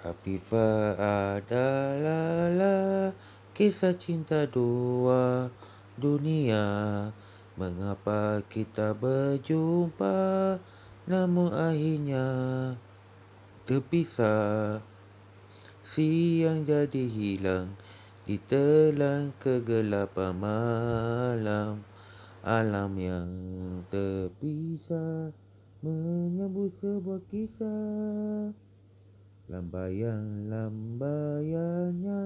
Afifa adalah kisah cinta dua dunia Mengapa kita berjumpa namun akhirnya terpisah Siang jadi hilang ditelan kegelapan malam Alam yang terpisah menyambut sebuah kisah Lambayan-lambayannya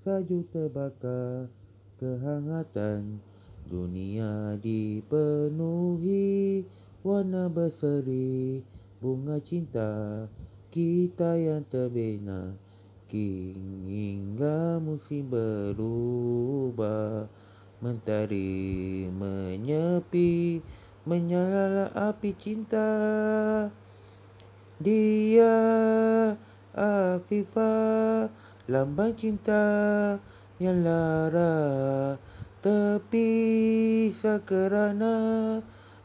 Sajuk terbakar kehangatan Dunia dipenuhi warna berseri bunga cinta kita yang terbina hingga musim berubah mentari menyepi menyala api cinta dia Fifa Lambang cinta yang lara tapi kerana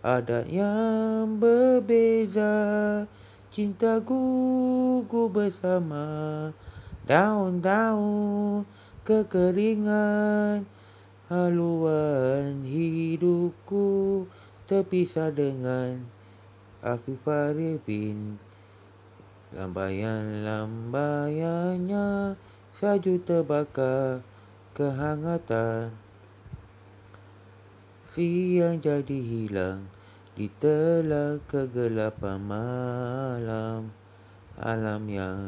ada yang berbeza Cinta gugu bersama Daun-daun kekeringan Haluan hidupku terpisah dengan Afifah Revin Lambayan-lambayannya Saju terbakar Kehangatan yang jadi hilang di telah kegelapan malam Alam yang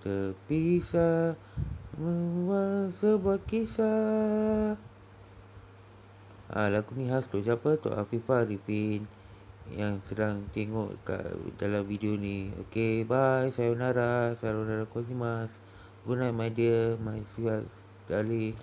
terpisah Membuat sebuah kisah Alaku ni khas tu siapa tu Afifah Arifin yang sedang tengok kat dalam video ni. Okay, bye. Saya Unara. Saya Unara Kozimas. Good night, my dear. My sweet darling.